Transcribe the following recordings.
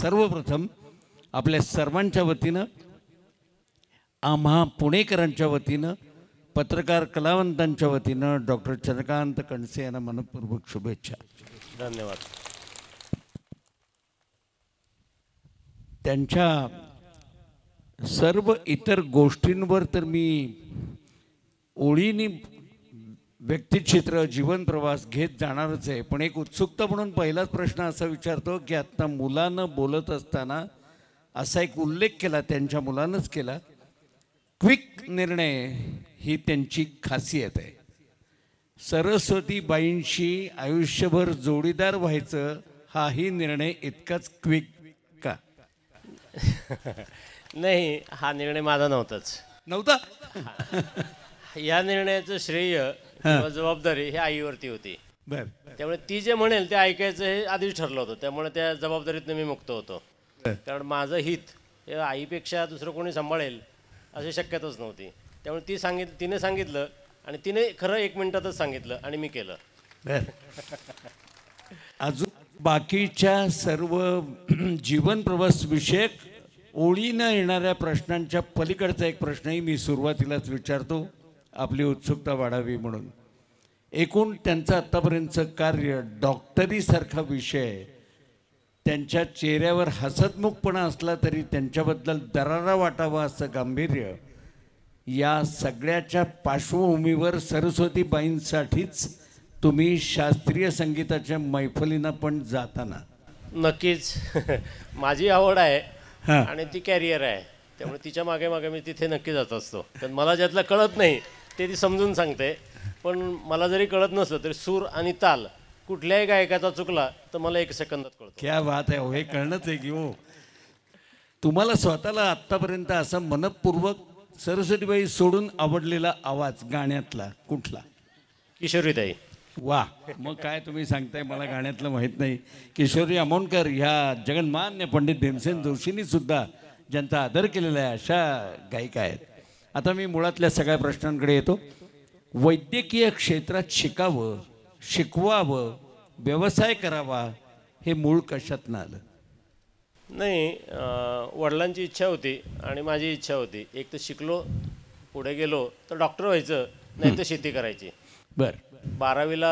सर्वप्रथम आपल्या सर्वांच्या वतीनं आम्हा पुणेकरांच्या वतीनं पत्रकार कलावंतांच्या वतीनं डॉक्टर चंद्रकांत कणसे यांना मनपूर्वक शुभेच्छा धन्यवाद त्यांच्या सर्व इतर गोष्टींवर तर मी ओळीनी व्यक्तिचित्र जीवन प्रवास घेत जाणारच आहे पण एक उत्सुकता म्हणून पहिलाच प्रश्न असा विचारतो की आत्ता मुलानं बोलत असताना असा एक उल्लेख केला त्यांच्या मुलानंच केला क्विक निर्णय ही त्यांची खासियत आहे सरस्वतीबाईंशी आयुष्यभर जोडीदार व्हायचं हाही निर्णय इतकाच क्विक का नाही हा निर्णय माझा नव्हताच नव्हता या निर्णयाचं श्रेय जबाबदारी हे आईवरती होती बर त्यामुळे ती जे म्हणेल ते ऐकायचं हे आधीच ठरलं होतं त्यामुळे त्या जबाबदारीतनं मी मुक्त होतो कारण माझं हित हे आईपेक्षा दुसरं कोणी सांभाळेल अशी शक्यताच नव्हती त्यामुळे ती सांगित तिने सांगितलं आणि तिने खरं एक मिनिटातच सांगितलं आणि मी केलं अजून बाकीच्या सर्व जीवन प्रवास विषयक न येणाऱ्या प्रश्नांच्या पलीकडचा एक प्रश्नही मी सुरुवातीलाच विचारतो आपली उत्सुकता वाढावी म्हणून एकूण त्यांचं आत्तापर्यंतचं कार्य डॉक्टरीसारखा विषय त्यांच्या चेहऱ्यावर हसतमुखपणा असला तरी त्यांच्याबद्दल दरारा वाटावा असं गांभीर्य या सगळ्याच्या पार्श्वभूमीवर सरस्वतीबाईंसाठीच तुम्ही शास्त्रीय संगीताच्या मैफलींना पण जाताना नक्कीच माझी आवड आहे आणि ती कॅरियर आहे त्यामुळे तिच्या मागे मागे मी तिथे नक्की जात असतो पण मला ज्यातलं कळत नाही ते ती समजून सांगते पण मला जरी कळत नसलं तरी सूर आणि ताल कुठल्याही गायकाचा चुकला तर मला एक सेकंदात कळतो क्या बात आहे हो, हे कळणंच आहे की हो तुम्हाला स्वतःला आत्तापर्यंत असं मनपूर्वक सरस्वतीबाई सोडून आवडलेला आवाज गाण्यातला कुठला ताई वा मग काय तुम्ही सांगताय मला गाण्यातलं माहीत नाही किशोरी आमोणकर ह्या जगनमान्य पंडित भीमसेन जोशींनी सुद्धा ज्यांचा आदर केलेला आहे अशा गायिका आहेत आता मी मुळातल्या सगळ्या प्रश्नांकडे येतो वैद्यकीय क्षेत्रात शिकावं शिकवावं व्यवसाय करावा हे मूळ कशात ना आलं नाही वडिलांची इच्छा होती आणि माझी इच्छा होती एक तर शिकलो पुढे गेलो तर डॉक्टर व्हायचं नाही तर शेती करायची बर बारावीला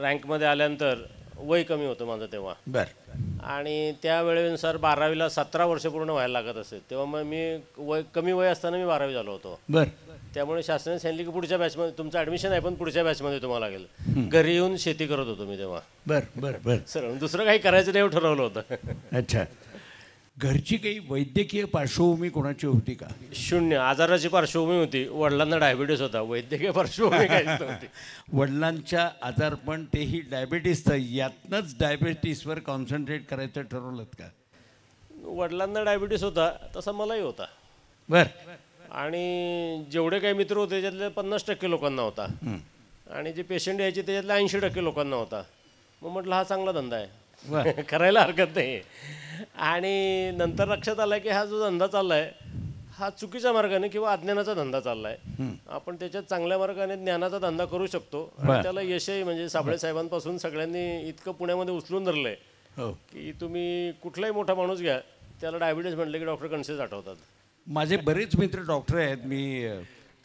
रँकमध्ये आल्यानंतर वय कमी होतं माझं तेव्हा बरं आणि त्या वेळेनुसार बारावीला सतरा वर्ष पूर्ण व्हायला लागत असेल तेव्हा मग मी वय कमी वय असताना मी बारावी झालो होतो बरं त्यामुळे शासनाने सांगितले की पुढच्या बॅचमध्ये तुमचं ऍडमिशन आहे पण पुढच्या बॅचमध्ये तुम्हाला लागेल घरी येऊन शेती करत होतो मी तेव्हा बरं बरं बरं सर दुसरं काही करायचं नाही ठरवलं होतं अच्छा घरची काही वैद्यकीय पार्श्वभूमी कोणाची होती का शून्य आजाराची पार्श्वभूमी होती वडिलांना डायबिटीस होता वैद्यकीय पार्श्वभूमी काय होती वडिलांच्या पण तेही डायबिटीसचं यातनंच डायबिटीसवर कॉन्सन्ट्रेट करायचं ठरवलं का वडिलांना डायबिटीस होता तसा मलाही होता बर आणि जेवढे काही मित्र होते त्याच्यातले पन्नास टक्के लोकांना होता आणि जे पेशंट यायचे त्याच्यातले ऐंशी टक्के लोकांना होता मग म्हटलं हा चांगला धंदा आहे करायला हरकत नाही आणि नंतर लक्षात आलं की हा जो धंदा चालला आहे हा चुकीच्या मार्गाने किंवा अज्ञानाचा धंदा चालला आहे आपण त्याच्यात चांगल्या मार्गाने ज्ञानाचा धंदा करू शकतो त्याला यशही म्हणजे साबळे साहेबांपासून सगळ्यांनी इतकं पुण्यामध्ये उचलून धरलंय हो. की तुम्ही कुठलाही मोठा माणूस घ्या त्याला डायबिटीस म्हटलं की डॉक्टर कणसेच आठवतात माझे बरेच मित्र डॉक्टर आहेत मी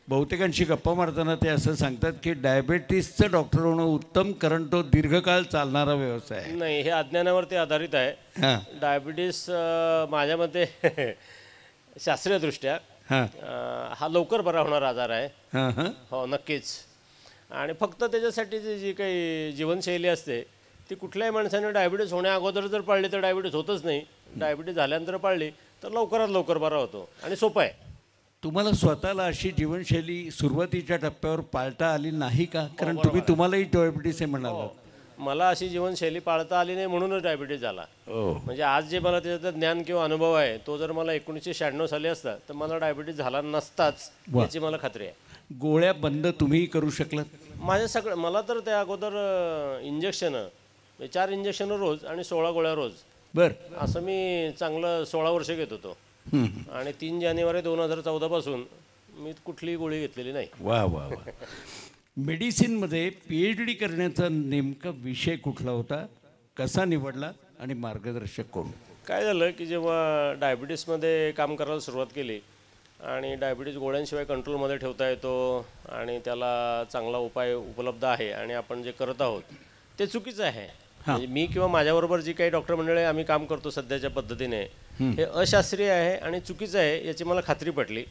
बहुतेकांशी गप्पा मारताना ते असं सांगतात की डायबेटीसचं डॉक्टर होणं उत्तम कारण तो दीर्घकाळ चालणारा व्यवसाय नाही हे अज्ञानावरती आधारित आहे डायबिटीस माझ्या मते शास्त्रीयदृष्ट्या हा लवकर बरा होणारा आजार आहे हो नक्कीच आणि फक्त त्याच्यासाठी जी काही जीवनशैली असते ती कुठल्याही माणसाने डायबिटीस होण्या अगोदर जर पाळली तर डायबिटीस होतच नाही डायबिटीस झाल्यानंतर पाळली तर लवकरात लवकर बरा होतो आणि सोपं आहे तुम्हाला स्वतःला अशी जीवनशैली सुरुवातीच्या टप्प्यावर पाळता आली नाही का हो, कारण तुम्ही तुम्हालाही डायबिटीस आहे म्हणाल हो. मला अशी जीवनशैली पाळता आली नाही म्हणूनच डायबिटीस झाला हो. म्हणजे आज जे मला त्याचा ज्ञान किंवा अनुभव आहे तो जर मला एकोणीसशे शहाण्णव साली असता तर मला डायबिटीस झाला नसताच याची मला खात्री आहे गोळ्या बंद तुम्ही करू शकलात माझ्या सगळं मला तर त्या अगोदर इंजेक्शन चार इंजेक्शन रोज आणि सोळा गोळ्या रोज बर असं मी चांगलं सोळा वर्ष घेत होतो आणि तीन जानेवारी दोन हजार पासून मी कुठलीही गोळी घेतलेली नाही वा वा वा मेडिसिनमध्ये पी एच डी करण्याचा नेमका विषय कुठला होता कसा निवडला आणि मार्गदर्शक कोण काय झालं की जेव्हा डायबिटीस मध्ये काम करायला सुरुवात केली आणि डायबिटीज गोळ्यांशिवाय कंट्रोलमध्ये ठेवता येतो आणि त्याला चांगला उपाय उपलब्ध आहे आणि आपण जे करत आहोत ते चुकीचं आहे म्हणजे मी किंवा माझ्याबरोबर जी काही डॉक्टर मंडळी आम्ही काम करतो सध्याच्या पद्धतीने हे अशास्त्रीय आहे आणि चुकीचं आहे याची मला खात्री पटली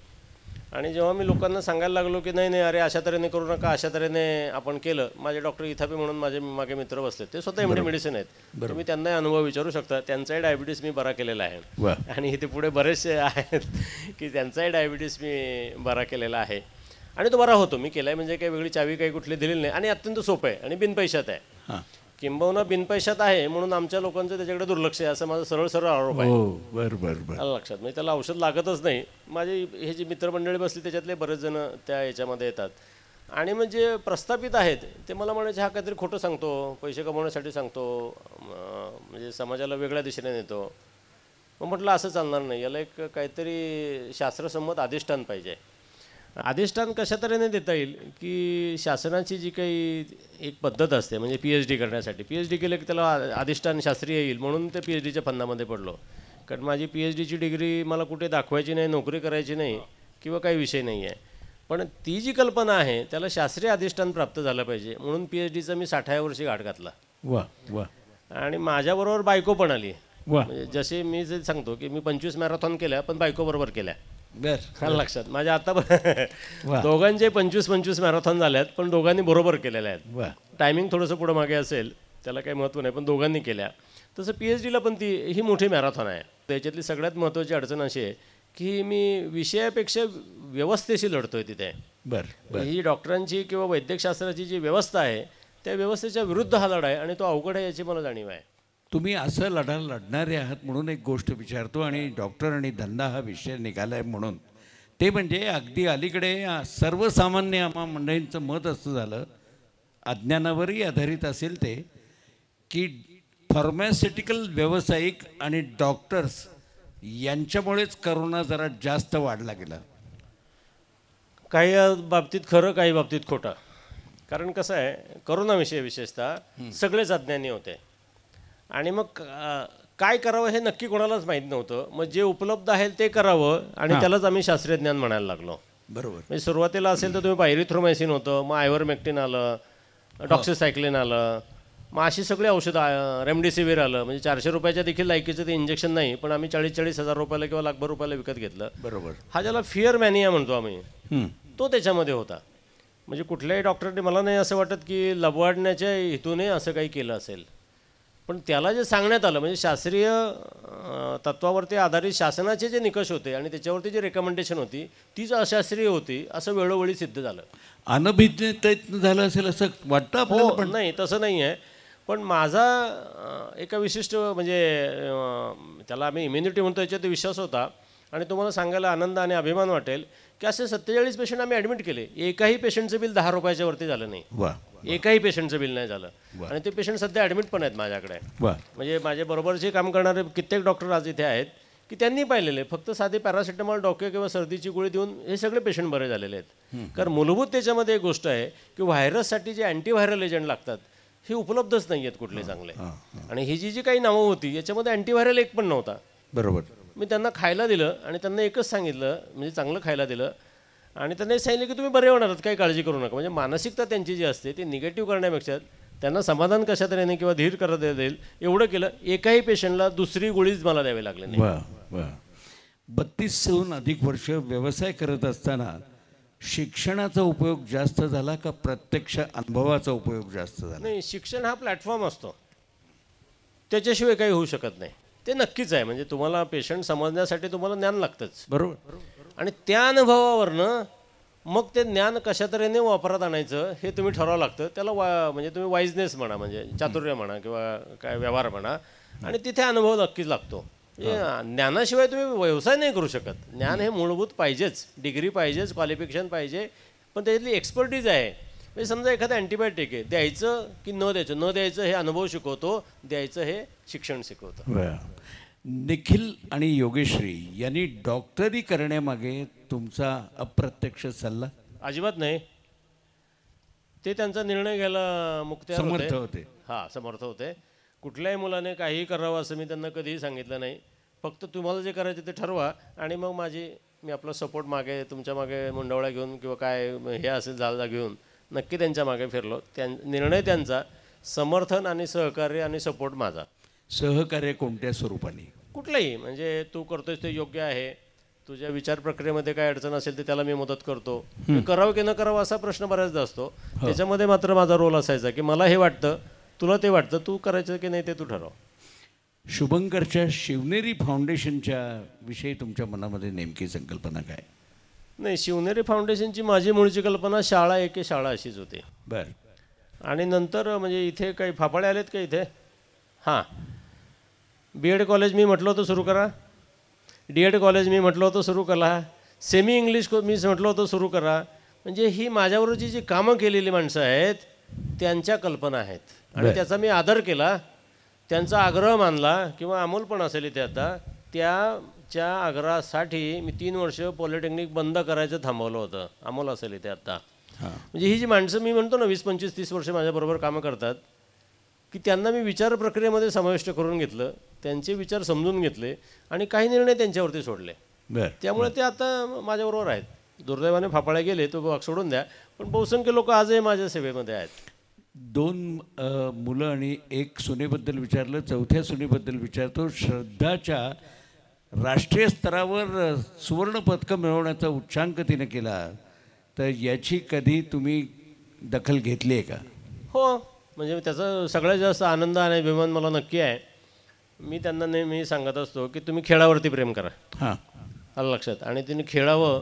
आणि जेव्हा मी लोकांना सांगायला लागलो की नाही नाही अरे अशा तऱ्हेने करू नका अशा तऱ्हेने आपण केलं माझे डॉक्टर इथापी म्हणून माझे मागे मित्र बसले ते स्वतः एमडी मेडिसिन आहेत तुम्ही त्यांनाही अनुभव विचारू शकता त्यांचाही डायबिटीस मी बरा केलेला आहे आणि इथे पुढे बरेचसे आहेत की त्यांचाही डायबिटीस मी बरा केलेला आहे आणि तो बरा होतो मी केलाय म्हणजे काही वेगळी चावी काही कुठली दिलेली नाही आणि अत्यंत सोपं आहे आणि बिनपैशात आहे किंबहुना बिनपैशात आहे म्हणून आमच्या लोकांचं त्याच्याकडे दुर्लक्ष आहे असं माझा सरळ सरळ आरोप आहे हो लक्षात म्हणजे त्याला औषध लागतच नाही माझे हे जे मित्रमंडळी बसली त्याच्यातले बरेच जण त्या याच्यामध्ये येतात आणि म्हणजे प्रस्थापित आहेत ते मला म्हणायचे हा काहीतरी खोटं सांगतो पैसे कमवण्यासाठी सांगतो म्हणजे समाजाला वेगळ्या दिशेने नेतो मग म्हटलं असं चालणार नाही याला एक काहीतरी शास्त्रसंमत अधिष्ठान पाहिजे अधिष्ठान कशा तऱ्हेने देता येईल की शासनाची जी काही एक पद्धत असते म्हणजे पी एच डी करण्यासाठी पी एच डी केलं की त्याला अधिष्ठान शास्त्रीय येईल म्हणून ते पी एच डीच्या फंदामध्ये पडलो कारण माझी पी एच डीची डिग्री मला कुठे दाखवायची नाही नोकरी करायची नाही किंवा काही विषय नाही आहे पण ती जी कल्पना आहे त्याला शास्त्रीय अधिष्ठान प्राप्त झालं पाहिजे म्हणून पी एच डीचा मी साठाव्या वर्षी गाठ घातला वा वा आणि माझ्याबरोबर बायको पण आली म्हणजे जसे मी जे सांगतो की मी पंचवीस मॅरेथॉन केल्या पण बायकोबरोबर केल्या बर खाल लक्षात माझ्या आता दोघांचे पंचवीस पंचवीस मॅरेथॉन आहेत पण दोघांनी बरोबर केलेले आहेत टायमिंग थोडंसं पुढं मागे असेल त्याला काही महत्त्व नाही पण दोघांनी केल्या तसं पी एच डीला पण ती ही मोठी मॅरेथॉन आहे त्याच्यातली सगळ्यात महत्त्वाची अडचण अशी आहे की मी विषयापेक्षा व्यवस्थेशी लढतोय तिथे बरं ही डॉक्टरांची किंवा वैद्यकशास्त्राची जी व्यवस्था आहे त्या व्यवस्थेच्या विरुद्ध हा लढा आहे आणि तो अवघड आहे याची मला जाणीव आहे तुम्ही असं लढा लढणारे आहात म्हणून एक गोष्ट विचारतो आणि डॉक्टर आणि धंदा हा विषय निघाला आहे म्हणून ते म्हणजे अगदी अलीकडे सर्वसामान्य आम्हा मंडळींचं मत असं झालं अज्ञानावरही आधारित असेल ते की फार्मास्युटिकल व्यावसायिक आणि डॉक्टर्स यांच्यामुळेच करोना जरा जास्त वाढला गेला काही बाबतीत खरं काही बाबतीत खोटं कारण कसं आहे करोनाविषयी विशेषतः सगळेच अज्ञानी होते आणि मग काय करावं हे नक्की कोणालाच माहीत नव्हतं मग जे उपलब्ध आहे ते करावं आणि त्यालाच आम्ही शास्त्रीय ज्ञान म्हणायला लागलो बरोबर म्हणजे सुरुवातीला असेल तर तुम्ही पायरीथ्रोमायसिन होतं मग आयव्हरमॅक्टिन आलं डॉक्सिसायक्लिन आलं मग अशी सगळी औषधं रेमडेसिवीर आलं म्हणजे चारशे रुपयाच्या देखील लायकीचं ते इंजेक्शन नाही पण आम्ही चाळीस चाळीस हजार रुपयाला किंवा लाखभर रुपयाला विकत घेतलं बरोबर हा ज्याला फिअर मॅनिया म्हणतो आम्ही तो त्याच्यामध्ये होता म्हणजे कुठल्याही डॉक्टरने मला नाही असं वाटत की लबवाडण्याच्या हेतूने असं काही केलं असेल पण त्याला जे सांगण्यात आलं म्हणजे शास्त्रीय तत्वावरती आधारित शासनाचे जे निकष होते आणि त्याच्यावरती जी रेकमेंडेशन होती तीच अशास्त्रीय होती असं वेळोवेळी सिद्ध झालं अनभिज्ञतेत झालं असेल असं वाटतं हो नाही तसं नाही आहे पण माझा एका विशिष्ट म्हणजे त्याला आम्ही इम्युनिटी म्हणतो याच्यात विश्वास होता आणि तुम्हाला सांगायला आनंद आणि अभिमान वाटेल की असे सत्तेचाळीस पेशंट आम्ही ऍडमिट केले एकाही पेशंटचं बिल दहा रुपयाच्या वरती झालं नाही एकाही पेशंटचं बिल नाही झालं आणि ते पेशंट सध्या ऍडमिट पण आहेत माझ्याकडे म्हणजे माझ्या बरोबरचे काम करणारे कित्येक डॉक्टर आज इथे आहेत की त्यांनी पाहिलेले फक्त साधे पॅरासिटामॉल डॉक्टर किंवा सर्दीची गोळी देऊन हे सगळे पेशंट बरे झालेले आहेत कारण मूलभूत त्याच्यामध्ये एक गोष्ट आहे की व्हायरससाठी जे अँटीव्हायरल एजंट लागतात हे उपलब्धच नाही आहेत कुठले चांगले आणि ही जी जी काही नावं होती याच्यामध्ये अँटीव्हायरल एक पण नव्हता बरोबर मी त्यांना खायला दिलं आणि त्यांना एकच सांगितलं म्हणजे चांगलं खायला दिलं आणि त्यांना सांगितलं की तुम्ही बरे होणार काही काळजी करू नका म्हणजे मानसिकता त्यांची जी असते ती निगेटिव्ह करण्यापेक्षा त्यांना समाधान कशा तऱ्हेने किंवा धीर करत येईल एवढं केलं एकाही पेशंटला दुसरी गोळीच मला द्यावी लागली नाही बत्तीसहून अधिक वर्ष व्यवसाय करत असताना शिक्षणाचा उपयोग जास्त झाला का प्रत्यक्ष अनुभवाचा उपयोग जास्त झाला नाही शिक्षण हा प्लॅटफॉर्म असतो त्याच्याशिवाय काही होऊ शकत नाही ते नक्कीच आहे म्हणजे तुम्हाला पेशंट समजण्यासाठी तुम्हाला ज्ञान लागतंच बरोबर आणि त्या अनुभवावरनं मग ते ज्ञान कशा तऱ्हेने वापरात आणायचं हे तुम्ही ठरवावं लागतं त्याला वा म्हणजे तुम्ही वाईजनेस म्हणा म्हणजे चातुर्य म्हणा किंवा काय व्यवहार म्हणा आणि तिथे अनुभव नक्कीच लागतो ज्ञानाशिवाय तुम्ही व्यवसाय नाही करू शकत ज्ञान हे मूलभूत पाहिजेच डिग्री पाहिजेच क्वालिफिकेशन पाहिजे पण त्याच्यातली एक्सपर्टीज आहे म्हणजे समजा एखादं अँटीबायोटिक आहे द्यायचं की न द्यायचं न द्यायचं हे अनुभव शिकवतो द्यायचं हे शिक्षण शिकवतो निखिल आणि योगेश्री यांनी डॉक्टरी करण्यामागे तुमचा अप्रत्यक्ष सल्ला अजिबात नाही ते त्यांचा निर्णय घ्यायला मुक्त समर्थ होते हां समर्थ होते कुठल्याही मुलाने काहीही करावं असं मी त्यांना कधीही सांगितलं नाही फक्त तुम्हाला जे करायचं ते ठरवा आणि मग माझी मी आपला सपोर्ट मागे तुमच्या मागे मुंडवळा घेऊन किंवा काय हे असेल जालदा घेऊन नक्की त्यांच्या मागे फिरलो त्यां निर्णय त्यांचा समर्थन आणि सहकार्य आणि सपोर्ट माझा सहकार्य कोणत्या स्वरूपाने कुठलंही म्हणजे तू करतोयस ते योग्य आहे तुझ्या विचार प्रक्रियेमध्ये काय अडचण असेल तर त्याला मी मदत करतो करावं की न करावं असा प्रश्न बऱ्याचदा असतो त्याच्यामध्ये मात्र माझा रोल असायचा की मला हे वाटतं तुला ते वाटतं तू करायचं की नाही ते तू ठरव शुभंकरच्या शिवनेरी फाउंडेशनच्या विषयी तुमच्या मनामध्ये नेमकी संकल्पना काय नाही शिवनेरी फाउंडेशनची माझी मूळची कल्पना शाळा एके शाळा अशीच होती बरं आणि नंतर म्हणजे इथे काही फाफाळे आलेत का इथे हां बी एड कॉलेज मी म्हटलं होतं सुरू करा डी एड कॉलेज मी म्हटलं होतं सुरू करा सेमी इंग्लिश मी म्हटलं होतं सुरू करा म्हणजे ही माझ्यावरची जी कामं केलेली माणसं आहेत त्यांच्या कल्पना आहेत आणि त्याचा मी आदर केला त्यांचा आग्रह मानला किंवा अमोल पण असेल इथे आता त्या च्या आग्रहासाठी मी तीन वर्ष पॉलिटेक्निक बंद करायचं थांबवलं होतं आम्हाला असेल इथे आत्ता म्हणजे ही जी माणसं मी म्हणतो ना वीस पंचवीस तीस वर्ष माझ्याबरोबर कामं करतात की त्यांना मी विचार प्रक्रियेमध्ये समाविष्ट करून घेतलं त्यांचे विचार समजून घेतले आणि काही निर्णय त्यांच्यावरती सोडले त्यामुळे ते आता माझ्याबरोबर आहेत दुर्दैवाने फाफाळ्या गेले तो भाग सोडून द्या पण बहुसंख्य लोक आजही माझ्या सेवेमध्ये आहेत दोन मुलं आणि एक सुनेबद्दल विचारलं चौथ्या सुनेबद्दल विचारतो श्रद्धाच्या राष्ट्रीय स्तरावर सुवर्णपदकं मिळवण्याचा उच्चांक तिने केला तर याची कधी तुम्ही दखल घेतली आहे का हो म्हणजे त्याचा सगळ्यात जास्त आनंद आणि अभिमान मला नक्की आहे मी त्यांना नेहमी सांगत असतो की तुम्ही खेळावरती प्रेम करा हां आलं लक्षात आणि तिने खेळावं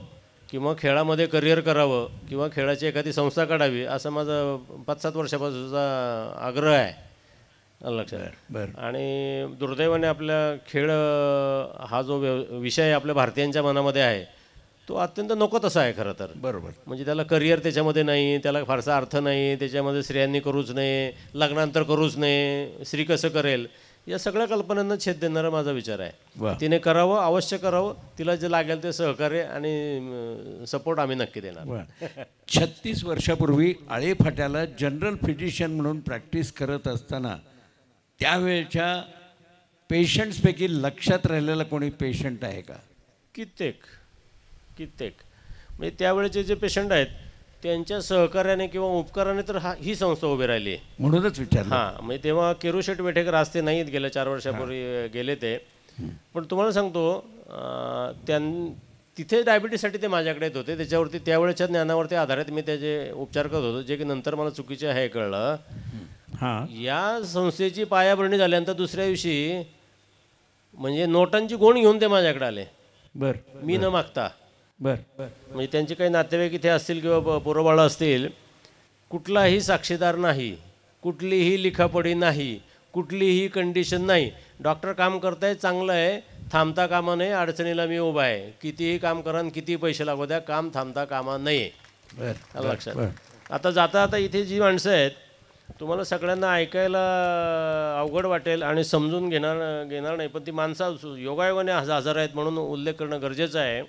किंवा खेळामध्ये करिअर करावं किंवा खेळाची एखादी संस्था काढावी असं माझा पाच सात वर्षापासूनचा आग्रह आहे लक्षात आणि दुर्दैवाने आपल्या खेळ हा जो विषय आपल्या भारतीयांच्या मनामध्ये आहे तो अत्यंत नको तसा आहे खरं तर बरोबर म्हणजे त्याला करिअर त्याच्यामध्ये नाही त्याला फारसा अर्थ नाही त्याच्यामध्ये स्त्रियांनी करूच नाही लग्नांतर करूच नाही स्त्री कसं करेल या सगळ्या कल्पनांना छेद देणारा माझा विचार आहे तिने करावं अवश्य करावं तिला जे लागेल ते सहकार्य आणि सपोर्ट आम्ही नक्की देणार छत्तीस वर्षापूर्वी आळेफाट्याला जनरल फिजिशियन म्हणून प्रॅक्टिस करत असताना त्यावेळच्या पेशंट्सपैकी लक्षात राहिलेला कोणी पेशंट आहे का कित्येक कित्येक म्हणजे त्यावेळेचे जे पेशंट आहेत त्यांच्या सहकार्याने किंवा उपकाराने तर हा ही संस्था उभी राहिली म्हणूनच विचार हां म्हणजे तेव्हा केरुशेट वेठेकर रास्ते नाहीत गेल्या चार वर्षापूर्वी गेले ते पण तुम्हाला सांगतो त्यां तिथे डायबिटीजसाठी ते माझ्याकडे येत होते त्याच्यावरती त्यावेळेच्या ज्ञानावरती आधारित मी त्याचे उपचार करत होतो जे की नंतर मला चुकीचे आहे कळलं या संस्थेची पायाभरणी झाल्यानंतर दुसऱ्या दिवशी म्हणजे नोटांची गोण घेऊन ते माझ्याकडे आले बर मी न मागता बर बर म्हणजे त्यांचे काही नातेवाईक इथे असतील किंवा पोरबाळ असतील कुठलाही साक्षीदार नाही कुठलीही लिखापडी नाही कुठलीही कंडिशन नाही डॉक्टर काम करताय चांगलं आहे थांबता कामा नाही अडचणीला मी उभा आहे कितीही काम करा किती कितीही पैसे लागू द्या काम थांबता कामा बरं लक्षात आता जाता आता इथे जी माणसं आहेत तुम्हाला सगळ्यांना ऐकायला अवघड वाटेल आणि समजून घेणार घेणार नाही पण ती माणसं योगायोगाने हज आहेत म्हणून उल्लेख करणं गरजेचं आहे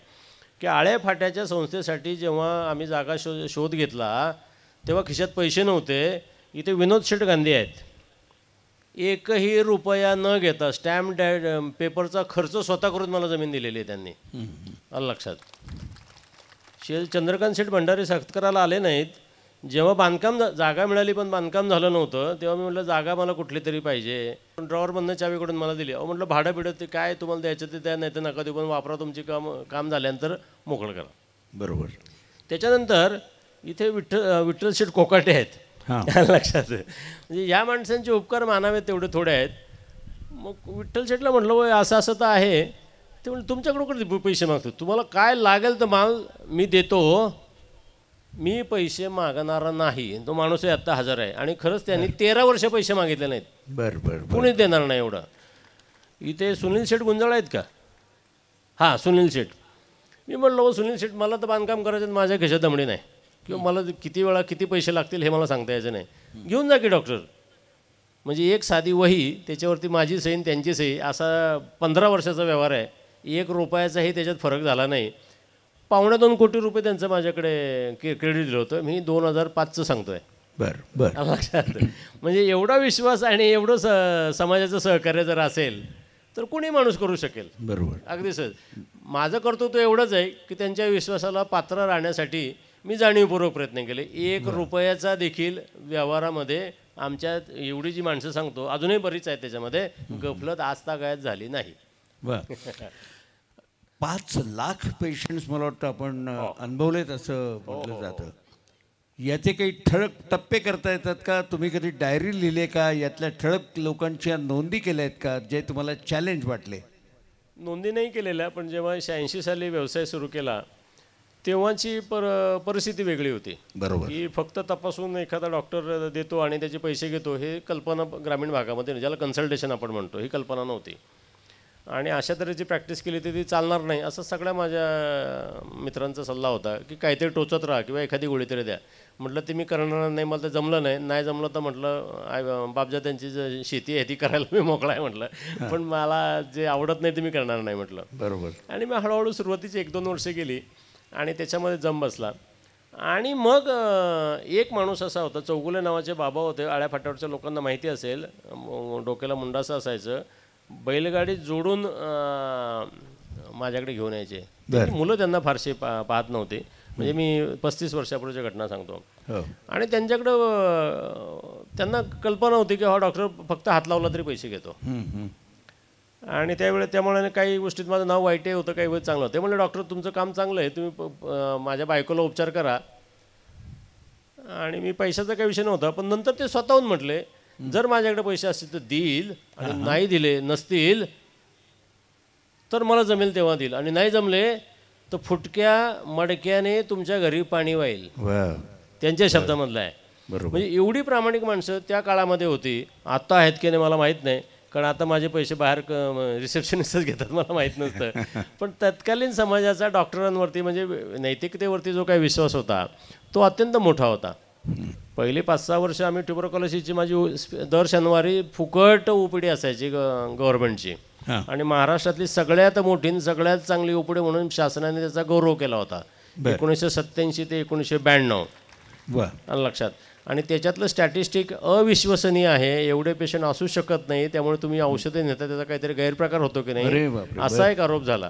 की आळ्या फाट्याच्या संस्थेसाठी जेव्हा आम्ही जागा शो शोध घेतला तेव्हा खिशात पैसे नव्हते इथे विनोद शेठ गांधी आहेत एकही रुपया न घेता स्टॅम्प डॅड पेपरचा खर्च स्वतः करून मला जमीन दिलेली आहे त्यांनी आलं लक्षात शे चंद्रकांत शेठ भंडारी सातकराला आले नाहीत जेव्हा बांधकाम जागा मिळाली पण बांधकाम झालं नव्हतं तेव्हा मी म्हटलं जागा मला कुठली तरी पाहिजे ड्रॉवर ड्रॉवरमधनं चावीकडून मला दिली अहो म्हटलं भाडं बिडं ते काय तुम्हाला द्यायचं ते द्या नाही तर नका देऊ पण वापरा तुमची काम काम झाल्यानंतर मोकळ करा बरोबर त्याच्यानंतर इथे विठ्ठल विठ्ठल शेठ कोकाटे आहेत लक्षात म्हणजे या माणसांचे उपकार मानावेत तेवढे थोडे आहेत मग विठ्ठल शेठला म्हटलं वय असं असं तर आहे ते म्हणजे तुमच्याकडून पैसे मागतो तुम्हाला काय लागेल तर माल मी देतो हो. मी पैसे मागणारा नाही तो माणूस आत्ता हजार आहे आणि खरंच त्यांनी तेरा वर्ष पैसे मागितले नाहीत बरं बरं कुणीच देणार नाही एवढं इथे सुनील शेठ गुंजाळ आहेत का हां सुनील शेठ मी म्हटलं हो सुनील शेठ मला तर बांधकाम करायचं माझ्या खिशात दमडी नाही किंवा मला किती वेळा किती पैसे लागतील हे मला सांगता यायचं नाही घेऊन जा की डॉक्टर म्हणजे एक साधी वही त्याच्यावरती माझी सही त्यांची सही असा पंधरा वर्षाचा व्यवहार आहे एक रुपयाचाही त्याच्यात फरक झाला नाही पावणे दोन कोटी रुपये त्यांचं माझ्याकडे के क्रेडिट दिलं होतं मी दोन हजार पाचचं सांगतोय बरं बरं लक्षात म्हणजे एवढा विश्वास आणि एवढं स समाजाचं सहकार्य जर असेल तर कोणी माणूस करू शकेल बरोबर अगदी सहज माझं कर्तृत्व एवढंच आहे की त्यांच्या विश्वासाला पात्र राहण्यासाठी मी जाणीवपूर्वक प्रयत्न केले एक रुपयाचा देखील व्यवहारामध्ये आमच्या एवढी जी माणसं सांगतो अजूनही बरीच आहे त्याच्यामध्ये गफलत आस्था गायत झाली नाही पाच लाख पेशंट्स मला वाटतं आपण हो. अनुभवलेत असं हो, हो, म्हटलं जातं याचे काही ठळक टप्पे करता येतात का तुम्ही कधी डायरी लिहिले का यातल्या ठळक लोकांच्या नोंदी केल्या आहेत का जे तुम्हाला चॅलेंज वाटले नोंदी नाही केलेल्या पण जेव्हा शहाऐंशी साली व्यवसाय सुरू केला तेव्हाची पर परिस्थिती वेगळी होती बरोबर की फक्त तपासून एखादा डॉक्टर देतो आणि त्याचे पैसे घेतो हे कल्पना ग्रामीण भागामध्ये ज्याला कन्सल्टेशन आपण म्हणतो ही कल्पना नव्हती आणि अशा तऱ्हेची प्रॅक्टिस केली तर ती चालणार नाही असं सगळ्या माझ्या मित्रांचा सल्ला होता की काहीतरी टोचत राहा किंवा एखादी गोळी तरी द्या म्हटलं ते मी करणार नाही मला ते जमलं नाही नाही जमलं तर म्हटलं आय बापजा त्यांची शेती आहे ती करायला मी मोकळा आहे म्हटलं पण मला जे आवडत नाही ते मी करणार नाही म्हटलं बरोबर आणि मी हळूहळू सुरुवातीची एक दोन वर्षे गेली आणि त्याच्यामध्ये जम बसला आणि मग एक माणूस असा होता चौगुले नावाचे बाबा होते आळ्या फाट्यावरच्या लोकांना माहिती असेल डोक्याला मुंडासं असायचं बैलगाडी जोडून माझ्याकडे घेऊन यायचे मुलं त्यांना फारसे पाहत नव्हते म्हणजे मी पस्तीस वर्षापूर्वीच्या घटना सांगतो हो. आणि त्यांच्याकडं त्यांना कल्पना होती की हा डॉक्टर फक्त हात लावला तरी पैसे घेतो आणि त्यावेळेस त्यामुळे काही गोष्टीत माझं नाव वाईटही होतं काही वेळ चांगलं होतं म्हणलं डॉक्टर तुमचं काम चांगलं आहे तुम्ही माझ्या बायकोला उपचार करा आणि मी पैशाचा काही विषय नव्हता पण नंतर ते स्वतःहून म्हटले जर माझ्याकडे पैसे असतील तर देईल आणि नाही दिले नसतील तर मला जमेल तेव्हा देईल आणि नाही जमले तर फुटक्या मडक्याने तुमच्या घरी पाणी वाहील त्यांच्या शब्दामधला आहे म्हणजे एवढी प्रामाणिक माणसं त्या काळामध्ये होती आता आहेत की नाही मला माहीत नाही कारण आता माझे पैसे बाहेर रिसेप्शनिस्टच घेतात मला माहीत नसतं पण तत्कालीन समाजाचा डॉक्टरांवरती म्हणजे नैतिकतेवरती जो काही विश्वास होता तो अत्यंत मोठा होता पहिली पाच सहा वर्ष आम्ही ट्युबरकॉलॉसीची माझी दर शनिवारी फुकट ओपीडी असायची गव्हर्नमेंटची आणि महाराष्ट्रातली सगळ्यात मोठी सगळ्यात चांगली ओपीडी म्हणून शासनाने त्याचा गौरव केला होता एकोणीसशे सत्त्याऐंशी ते एकोणीसशे ब्याण्णव लक्षात आणि त्याच्यातलं स्टॅटिस्टिक अविश्वसनीय आहे एवढे पेशंट असू शकत नाही त्यामुळे तुम्ही औषधे नेता त्याचा काहीतरी गैरप्रकार होतो की नाही असा एक आरोप झाला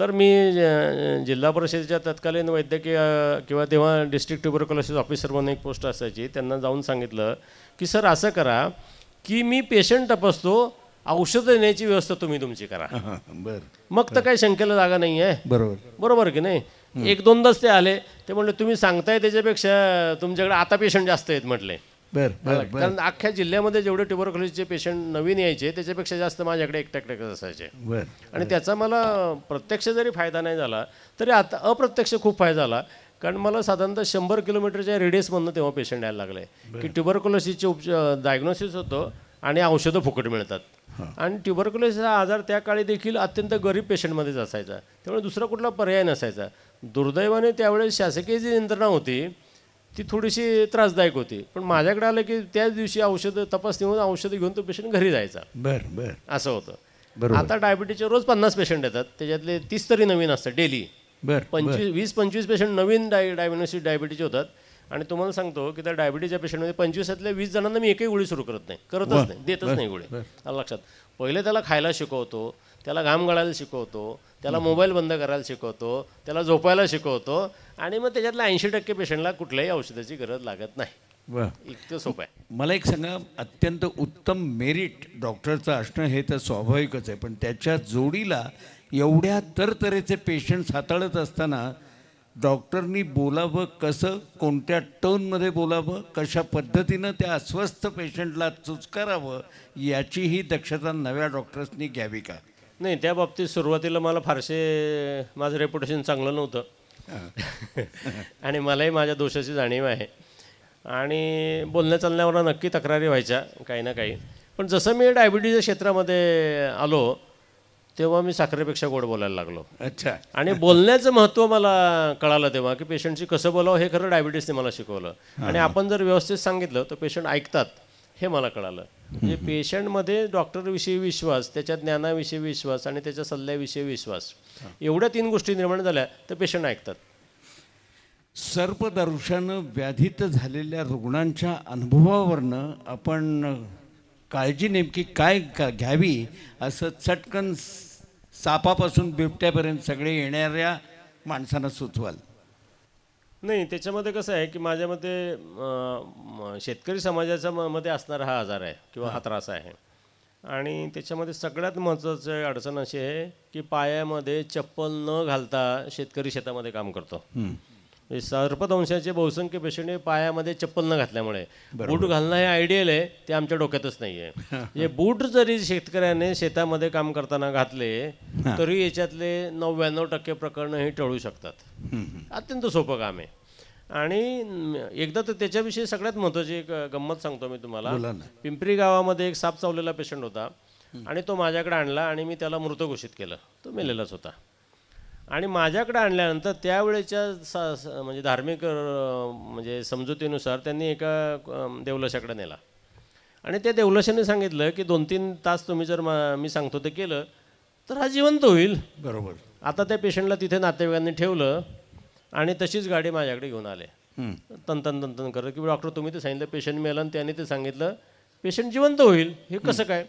तर मी जिल्हा परिषदेच्या तत्कालीन वैद्यकीय किंवा तेव्हा डिस्ट्रिक्ट ट्युबरकॉलोसिस ऑफिसर म्हणून एक पोस्ट असायची त्यांना जाऊन सांगितलं की सर असं करा की मी पेशंट तपासतो औषध देण्याची व्यवस्था तुम्ही तुमची करा बरं मग तर काही शंकेला जागा नाही आहे बरोबर बरोबर की नाही एक दोनदाच ते आले ते म्हणले तुम्ही सांगताय त्याच्यापेक्षा तुमच्याकडे आता पेशंट जास्त आहेत म्हटले कारण अख्ख्या जिल्ह्यामध्ये जेवढे ट्युबरक्युलोजचे पेशंट नवीन यायचे त्याच्यापेक्षा जास्त माझ्याकडे एक असायचे आणि त्याचा मला प्रत्यक्ष जरी फायदा नाही झाला तरी आता अप्रत्यक्ष खूप फायदा झाला कारण मला साधारणतः शंभर किलोमीटरच्या रेडियसमधनं तेव्हा पेशंट यायला लागले की ट्युबरक्युलोसिसचे उपचार डायग्नोसिस होतो आणि औषधं फुकट मिळतात आणि ट्युबरक्युलोसिस हा आजार त्या काळी देखील अत्यंत गरीब पेशंटमध्येच असायचा त्यामुळे दुसरा कुठला पर्याय नसायचा दुर्दैवाने त्यावेळेस शासकीय जी यंत्रणा होती ती थोडीशी त्रासदायक होती पण माझ्याकडे आलं की त्याच दिवशी औषध तपासणी होऊन औषधं घेऊन तो पेशंट घरी जायचा बरं बरं असं होतं आता डायबिटीजचे रोज पन्नास पेशंट येतात त्याच्यातले तीस तरी नवीन असतात डेली बरं पंचवीस वीस पंचवीस पेशंट नवीन डाय डायग्नोसिस डायबिटीज होतात आणि तुम्हाला सांगतो की त्या डायबिटीजच्या पेशंटमध्ये पंचवीसातल्या वीस जणांना मी एकही गोळी सुरू करत नाही करतच नाही देतच नाही गोळी लक्षात पहिले त्याला खायला शिकवतो त्याला घाम गळायला शिकवतो त्याला मोबाईल बंद करायला शिकवतो त्याला झोपायला शिकवतो आणि मग त्याच्यातल्या ऐंशी टक्के पेशंटला कुठल्याही औषधाची गरज लागत नाही इतकं सोपं आहे मला एक सांगा अत्यंत उत्तम मेरिट डॉक्टरचं असणं हे तर स्वाभाविकच आहे पण त्याच्या जोडीला एवढ्या तरतरेचे पेशंट्स हाताळत असताना डॉक्टरनी बोलावं कसं कोणत्या टोनमध्ये बोलावं कशा पद्धतीनं त्या अस्वस्थ पेशंटला चुचकारावं याचीही दक्षता नव्या डॉक्टर्सनी घ्यावी का नाही त्या बाबतीत सुरुवातीला मला फारसे माझं रेप्युटेशन चांगलं नव्हतं आणि मलाही माझ्या दोषाची जाणीव आहे आणि बोलण्या चालण्यावर नक्की तक्रारी व्हायच्या काही ना काही पण जसं मी डायबिटीजच्या क्षेत्रामध्ये आलो तेव्हा मी साखरेपेक्षा गोड बोलायला लागलो अच्छा आणि बोलण्याचं महत्त्व मला कळालं तेव्हा की पेशंटशी कसं बोलावं हे खरं डायबिटीसने मला शिकवलं आणि आपण जर व्यवस्थित सांगितलं तर पेशंट ऐकतात हे मला कळालं म्हणजे पेशंटमध्ये डॉक्टरविषयी विश्वास त्याच्या ज्ञानाविषयी विश्वास आणि त्याच्या सल्ल्याविषयी विश्वास एवढ्या तीन गोष्टी निर्माण झाल्या तर पेशंट ऐकतात सर्पदर्शन व्याधित झालेल्या रुग्णांच्या अनुभवावरनं आपण काळजी नेमकी काय का घ्यावी असं चटकन सापापासून बिबट्यापर्यंत सगळे येणाऱ्या माणसांना सुचवाल नाही त्याच्यामध्ये कसं आहे की माझ्या मते शेतकरी समाजाच्या मध्ये असणारा हा आजार आहे किंवा हा त्रास आहे आणि त्याच्यामध्ये सगळ्यात महत्त्वाचं अडचण अशी आहे की पायामध्ये चप्पल न घालता शेतकरी शेतामध्ये काम करतो म्हणजे सर्पदंशाचे बहुसंख्य पेशंट हे पायामध्ये चप्पल न घातल्यामुळे बूट घालणं हे आयडियल आहे ते आमच्या डोक्यातच नाही आहे म्हणजे बूट जरी शेतकऱ्याने शेतामध्ये काम करताना घातले तरी याच्यातले नव्याण्णव टक्के प्रकरणं हे टळू शकतात अत्यंत सोपं काम आहे आणि एकदा तर त्याच्याविषयी सगळ्यात महत्वाची एक गंमत सांगतो मी तुम्हाला पिंपरी गावामध्ये एक साप चावलेला पेशंट होता आणि तो माझ्याकडे आणला आणि मी त्याला मृत घोषित केलं तो मेलेलाच होता आणि माझ्याकडे आणल्यानंतर त्यावेळेच्या सा म्हणजे धार्मिक म्हणजे समजुतीनुसार त्यांनी एका देवलशाकडे नेला आणि त्या देवलशाने सांगितलं की दोन तीन तास तुम्ही जर मा मी सांगतो ते केलं तर हा जिवंत होईल बरोबर आता त्या पेशंटला तिथे नातेवाईकांनी ठेवलं आणि तशीच गाडी माझ्याकडे घेऊन आले तंतन तंतन करत की डॉक्टर तुम्ही ते सांगितलं पेशंट मिळालं आणि त्यांनी ते सांगितलं पेशंट जिवंत होईल हे कसं काय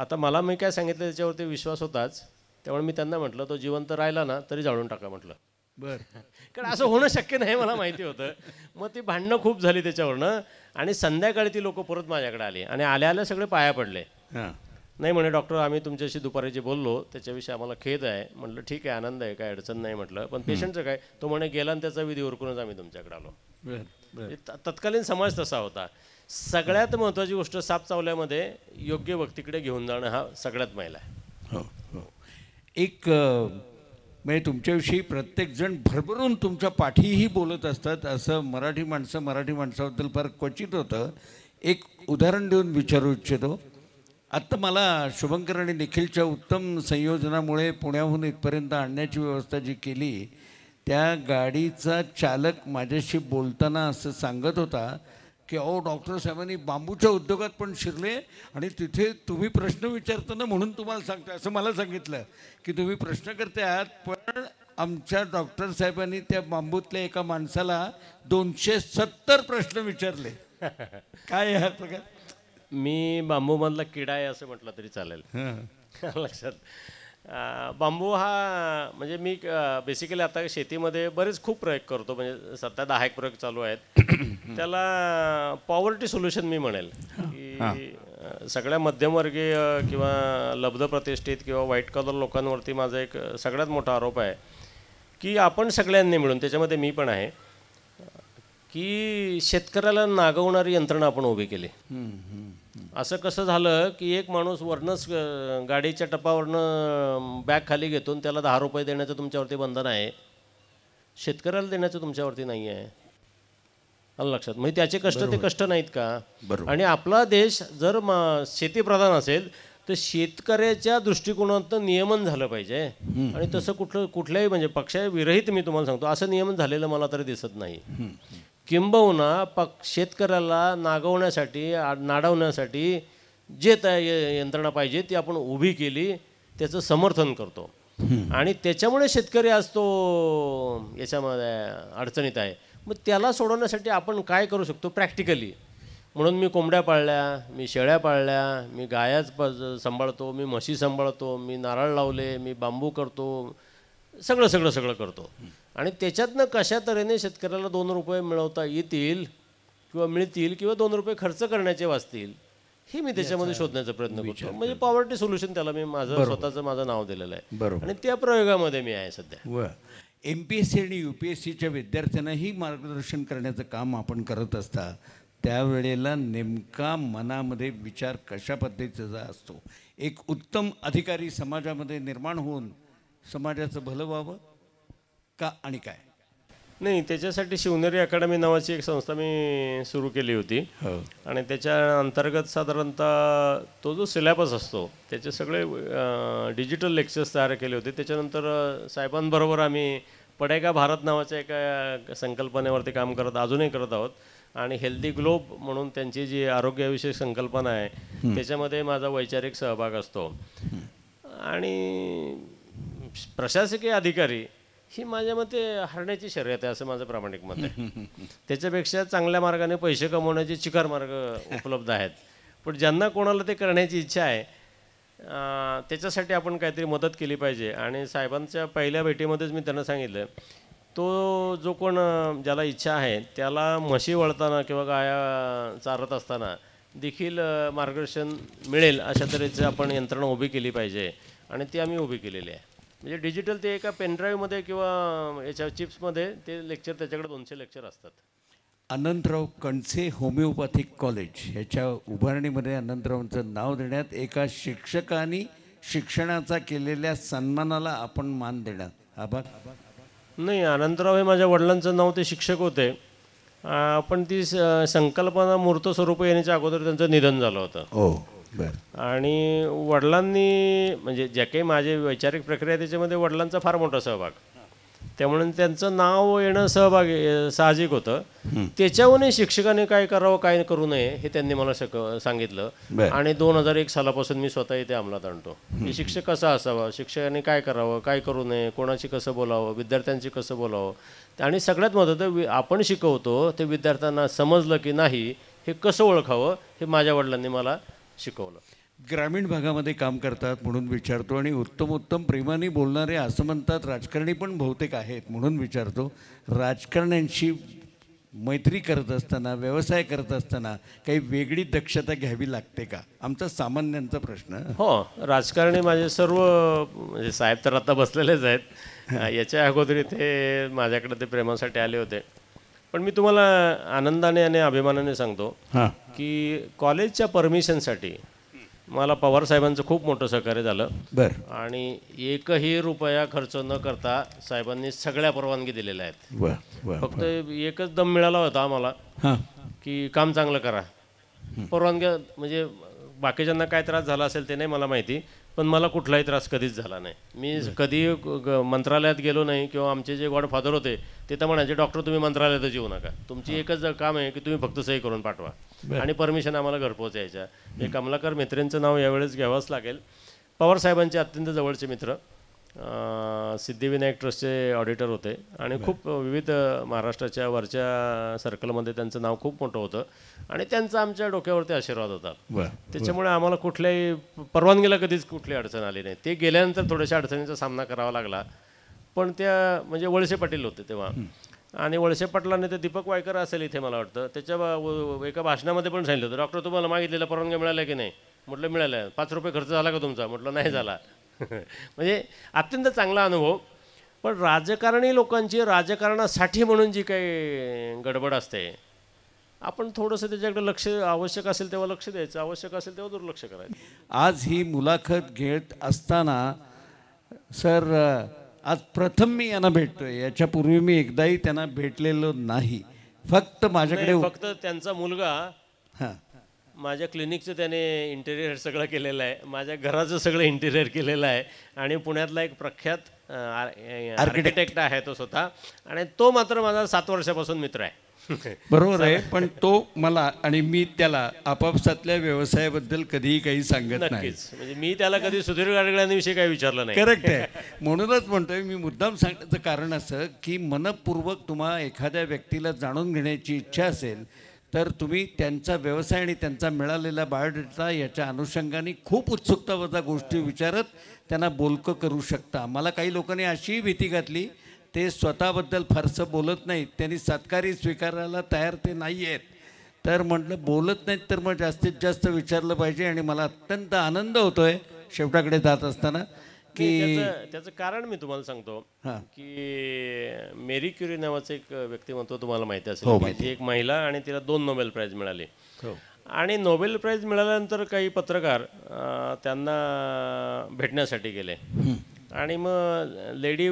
आता मला मी काय सांगितलं त्याच्यावरती विश्वास होताच त्यामुळे मी त्यांना म्हटलं तो जिवंत राहिला ना तरी जाळून टाका म्हटलं बरं कारण असं होणं शक्य नाही मला माहिती होतं मग ती भांडणं खूप झाली त्याच्यावरनं आणि संध्याकाळी ती लोक परत माझ्याकडे आली आणि आल्या सगळे पाया पडले नाही म्हणे डॉक्टर आम्ही तुमच्याशी दुपारी जे बोललो त्याच्याविषयी आम्हाला खेद आहे म्हटलं ठीक आहे आनंद आहे काय अडचण नाही म्हटलं पण पेशंटचं काय तो म्हणे गेला आणि त्याचा विधी ओरकूनच आम्ही तुमच्याकडे आलो तत्कालीन समाज तसा होता सगळ्यात महत्वाची गोष्ट साप चावल्यामध्ये योग्य व्यक्तीकडे घेऊन जाणं हा सगळ्यात महिला आहे हो हो एक म्हणजे तुमच्याविषयी प्रत्येकजण भरभरून तुमच्या पाठीही बोलत असतात असं मराठी माणसं मराठी माणसाबद्दल फार क्वचित होतं एक उदाहरण देऊन विचारू इच्छितो आत्ता मला शुभंकर आणि निखिलच्या उत्तम संयोजनामुळे पुण्याहून इथपर्यंत आणण्याची व्यवस्था जी केली त्या गाडीचा चालक माझ्याशी बोलताना असं सांगत होता की अहो डॉक्टर साहेबांनी बांबूच्या उद्योगात पण शिरले आणि तिथे तुम्ही प्रश्न ना म्हणून तुम्हाला सांगतो असं मला सांगितलं की तुम्ही प्रश्न करते आहात पण आमच्या डॉक्टर साहेबांनी त्या बांबूतल्या एका माणसाला दोनशे सत्तर प्रश्न विचारले काय हा प्रकार मी बांबूमधला किडा आहे असं म्हटलं तरी चालेल लक्षात बांबू हा म्हणजे मी बेसिकली आता शेतीमध्ये बरेच खूप प्रयोग करतो म्हणजे सध्या दहा एक प्रयोग चालू आहेत त्याला पॉवर्टी सोल्युशन मी म्हणेल की सगळ्या मध्यमवर्गीय किंवा लब्ध प्रतिष्ठित किंवा व्हाईट कलर लोकांवरती माझा एक सगळ्यात मोठा आरोप आहे की आपण सगळ्यांनी मिळून त्याच्यामध्ये मी पण आहे की शेतकऱ्याला नागवणारी यंत्रणा आपण उभी केली असं कसं झालं की एक माणूस वरनंच गाडीच्या टपावरनं बॅग खाली घेतून त्याला दहा रुपये देण्याचं तुमच्यावरती बंधन आहे शेतकऱ्याला देण्याचं तुमच्यावरती नाही आहे आलं लक्षात म्हणजे त्याचे कष्ट ते कष्ट नाहीत का आणि आपला देश जर मा शेतीप्रधान असेल तर शेतकऱ्याच्या दृष्टिकोनात नियमन झालं पाहिजे आणि तसं कुठलं कुठल्याही म्हणजे पक्षाविरहित मी तुम्हाला सांगतो असं नियमन झालेलं मला तरी दिसत नाही किंबहुना पक शेतकऱ्याला नागवण्यासाठी नाडवण्यासाठी जे त्या यंत्रणा पाहिजे ती आपण उभी केली त्याचं समर्थन करतो आणि त्याच्यामुळे शेतकरी आज तो याच्यामध्ये अडचणीत आहे मग त्याला सोडवण्यासाठी आपण काय करू शकतो प्रॅक्टिकली म्हणून मी कोंबड्या पाळल्या मी शेळ्या पाळल्या मी गायाच सांभाळतो मी म्हशी सांभाळतो मी नारळ लावले मी बांबू करतो सगळं सगळं सगळं करतो आणि त्याच्यातनं कशा तऱ्हेने शेतकऱ्याला दोन रुपये मिळवता येतील किंवा मिळतील किंवा दोन रुपये खर्च करण्याचे वाचतील हे मी त्याच्यामध्ये शोधण्याचा प्रयत्न करतो म्हणजे पॉवर्टी सोल्युशन त्याला मी माझं स्वतःचं माझं नाव दिलेलं आहे बरोबर आणि त्या प्रयोगामध्ये मी आहे सध्या व एम पी एस सी आणि यू पी एस सीच्या विद्यार्थ्यांनाही मार्गदर्शन करण्याचं काम आपण करत असता त्यावेळेला नेमका मनामध्ये विचार कशा पद्धतीचा असतो एक उत्तम अधिकारी समाजामध्ये निर्माण होऊन समाजाचं भलं व्हावं का आणि काय नाही त्याच्यासाठी शिवनेरी अकॅडमी नावाची एक संस्था मी सुरू केली होती हो. आणि त्याच्या अंतर्गत साधारणतः तो जो सिलॅबस असतो त्याचे सगळे डिजिटल लेक्चर्स तयार केले होते त्याच्यानंतर साहेबांबरोबर आम्ही पडेगा भारत नावाच्या एका संकल्पनेवरती काम करत अजूनही करत आहोत आणि हेल्दी ग्लोब म्हणून त्यांची जी आरोग्याविषयी संकल्पना आहे त्याच्यामध्ये माझा वैचारिक सहभाग असतो आणि प्रशासकीय अधिकारी ही माझ्या मते हरण्याची शर्यत आहे असं माझं प्रामाणिक मत आहे त्याच्यापेक्षा चांगल्या मार्गाने पैसे कमवण्याचे चिकार मार्ग उपलब्ध आहेत पण ज्यांना कोणाला ते करण्याची इच्छा आहे त्याच्यासाठी आपण काहीतरी मदत केली पाहिजे आणि साहेबांच्या पहिल्या भेटीमध्येच मी त्यांना सांगितलं तो जो कोण ज्याला इच्छा आहे त्याला म्हशी वळताना किंवा गाया चारत असताना देखील मार्गदर्शन मिळेल अशा तऱ्हेचं आपण यंत्रणा उभी केली पाहिजे आणि ती आम्ही उभी केलेली आहे म्हणजे डिजिटल ते एका पेनड्राईव्हमध्ये किंवा याच्या चिप्समध्ये ते लेक्चर त्याच्याकडे दोनशे लेक्चर असतात अनंतराव कणसे होमिओपॅथिक कॉलेज ह्याच्या उभारणीमध्ये अनंतरावांचं नाव देण्यात एका शिक्षकाने शिक्षणाचा केलेल्या सन्मानाला आपण मान देण्यात आभार नाही अनंतराव हे माझ्या वडिलांचं नाव ते शिक्षक होते आपण ती संकल्पना मूर्त स्वरूप येण्याच्या अगोदर त्यांचं निधन झालं होतं हो आणि वडिलांनी म्हणजे ज्या काही माझे वैचारिक प्रक्रिया त्याच्यामध्ये वडिलांचा फार मोठा सहभाग त्यामुळे त्यांचं नाव येणं सहभाग साहजिक होतं त्याच्याहूनही शिक्षकाने काय करावं काय करू नये हे त्यांनी मला शक सांगितलं आणि दोन हजार एक सालापासून मी स्वतः इथे अंमलात आणतो की शिक्षक कसा असावा शिक्षकाने काय करावं काय करू नये कोणाशी कसं बोलावं विद्यार्थ्यांशी कसं बोलावं आणि सगळ्यात महत्त्वाचं आपण शिकवतो ते विद्यार्थ्यांना समजलं की नाही हे कसं ओळखावं हे माझ्या वडिलांनी मला शिकवलं ग्रामीण भागामध्ये काम करतात म्हणून विचारतो आणि उत्तम उत्तम प्रेमाने बोलणारे असं म्हणतात राजकारणी पण बहुतेक आहेत म्हणून विचारतो राजकारण्यांशी मैत्री करत असताना व्यवसाय करत असताना काही वेगळी दक्षता घ्यावी लागते का आमचा सामान्यांचा प्रश्न हो राजकारणी माझे सर्व म्हणजे साहेब तर आता बसलेलेच आहेत याच्या अगोदरी ते माझ्याकडे ते प्रेमासाठी आले होते पण मी तुम्हाला आनंदाने आणि अभिमानाने सांगतो की कॉलेजच्या परमिशनसाठी मला पवार साहेबांचं खूप मोठं सहकार्य झालं बर आणि एकही रुपया खर्च न करता साहेबांनी सगळ्या परवानगी दिलेल्या आहेत फक्त एकच दम मिळाला होता आम्हाला की काम चांगलं करा परवानग्या म्हणजे बाकीच्यांना काय त्रास झाला असेल ते नाही मला माहिती पण मला कुठलाही त्रास कधीच झाला नाही मी कधी मंत्रालयात गेलो नाही किंवा आमचे जे गॉडफादर होते ते तर म्हणायचे डॉक्टर तुम्ही मंत्रालयातच येऊ नका तुमची एकच काम आहे की तुम्ही फक्त सही करून पाठवा आणि परमिशन आम्हाला घरपोच यायच्या हे कमलाकर मित्रांचं नाव यावेळेस घ्यावंच लागेल पवार साहेबांचे अत्यंत जवळचे मित्र सिद्धिविनायक ट्रस्टचे ऑडिटर होते आणि खूप विविध महाराष्ट्राच्या वरच्या सर्कलमध्ये त्यांचं नाव खूप मोठं होतं आणि त्यांचा आमच्या डोक्यावरती आशीर्वाद होता त्याच्यामुळे आम्हाला कुठल्याही परवानगीला कधीच कुठली अडचण आली नाही ते गेल्यानंतर थोड्याशा अडचणीचा सामना करावा लागला पण त्या म्हणजे वळसे पाटील होते तेव्हा आणि वळसे पाटलाने ते दीपक वायकर असेल इथे मला वाटतं त्याच्या एका भाषणामध्ये पण सांगितलं होतं डॉक्टर तुम्हाला मागितलेला परवानगी मिळाल्या की नाही म्हटलं मिळाल्या पाच रुपये खर्च झाला का तुमचा म्हटलं नाही झाला म्हणजे अत्यंत चांगला अनुभव पण राजकारणी लोकांची राजकारणासाठी म्हणून जी काही गडबड असते आपण थोडंसं त्याच्याकडे लक्ष आवश्यक असेल तेव्हा लक्ष द्यायचं आवश्यक असेल तेव्हा दुर्लक्ष करायचं आज ही मुलाखत घेत असताना सर आज प्रथम मी यांना भेटतोय याच्यापूर्वी मी एकदाही त्यांना भेटलेलो नाही फक्त माझ्याकडे फक्त त्यांचा मुलगा हां माझ्या क्लिनिकचं त्याने इंटेरियर सगळं केलेलं आहे माझ्या घराचं सगळं इंटेरियर केलेलं आहे आणि पुण्यातला एक प्रख्यात आर्किटेक्ट आहे तो स्वतः आणि तो मात्र माझा सात वर्षापासून मित्र आहे बरोबर आहे पण तो मला आणि मी त्याला आपापसातल्या व्यवसायाबद्दल कधीही काही सांगत नाही म्हणजे मी त्याला कधी सुधीर गाडगळ्यांविषयी काही विचारलं नाही करेक्ट आहे म्हणूनच म्हणतोय मी मुद्दाम सांगण्याचं कारण असं की मनपूर्वक तुम्हाला एखाद्या व्यक्तीला जाणून घेण्याची इच्छा असेल तर तुम्ही त्यांचा व्यवसाय आणि त्यांचा मिळालेला बायोडेटा याच्या अनुषंगाने खूप उत्सुकता वजा गोष्टी विचारत त्यांना बोलकं करू शकता मला काही लोकांनी अशीही भीती घातली ते स्वतःबद्दल फारसं बोलत नाहीत त्यांनी सत्कारी स्वीकारायला तयार ते नाही आहेत तर म्हटलं बोलत नाहीत तर मग जास्तीत जास्त विचारलं पाहिजे आणि मला अत्यंत आनंद होतो आहे शेवटाकडे जात असताना की त्याचं कारण मी तुम्हाला सांगतो की मेरी क्युरी नावाचं एक व्यक्तिमत्व तुम्हाला हो, माहिती असेल ती एक महिला आणि तिला दोन नोबेल प्राईज मिळाले हो. आणि नोबेल प्राईज मिळाल्यानंतर काही पत्रकार त्यांना भेटण्यासाठी गेले आणि मग लेडी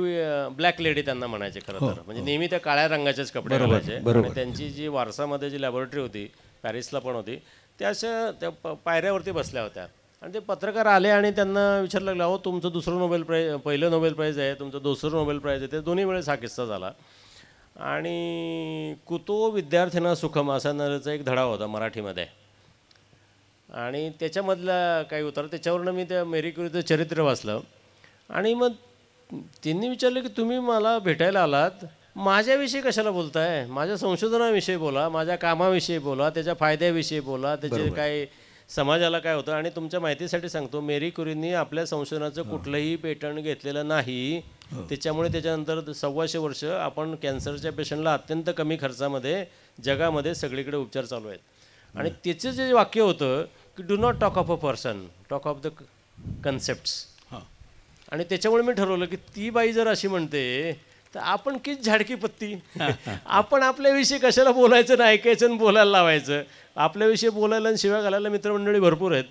ब्लॅक लेडी त्यांना म्हणायचे खरं हो, तर म्हणजे नेहमी त्या काळ्या रंगाचेच कपडे घालायचे आणि त्यांची जी वारसामध्ये जी लॅबोरेटरी होती पॅरिसला पण होती त्या अशा त्या पायऱ्यावरती बसल्या होत्या आणि ते पत्रकार आले आणि त्यांना विचारलं लागलं अहो तुमचं दुसरं नोबेल प्राईज पहिलं नोबेल प्राईज आहे तुमचं दुसरं नोबेल प्राईज आहे ते दोन्ही वेळेस हा किस्सा झाला आणि कुतो विद्यार्थ्यांना सुखम असा नरेचा एक धडा होता मराठीमध्ये आणि त्याच्यामधला काही उतार त्याच्यावरनं मी त्या मेरी क्युरीचं चरित्र वाचलं आणि मग त्यांनी विचारलं की तुम्ही मला भेटायला आलात माझ्याविषयी कशाला बोलताय माझ्या संशोधनाविषयी बोला माझ्या कामाविषयी बोला त्याच्या फायद्याविषयी बोला त्याचे काही समाजाला काय होतं आणि तुमच्या माहितीसाठी सांगतो मेरी कुरींनी आपल्या संशोधनाचं कुठलंही पेटंट घेतलेलं नाही हो. त्याच्यामुळे त्याच्यानंतर सव्वाशे वर्ष आपण कॅन्सरच्या पेशंटला अत्यंत कमी खर्चामध्ये जगामध्ये सगळीकडे उपचार चालू आहेत आणि त्याचं जे वाक्य होतं की do not talk of a person talk of the concept आणि त्याच्यामुळे मी ठरवलं की ती बाई जर अशी म्हणते तर आपण कीच झाडकी पत्ती आपण आपल्याविषयी कशाला बोलायचं ना ऐकायचं बोलायला लावायचं आपल्याविषयी बोलायला आणि शिव्या घालायला मित्रमंडळी भरपूर आहेत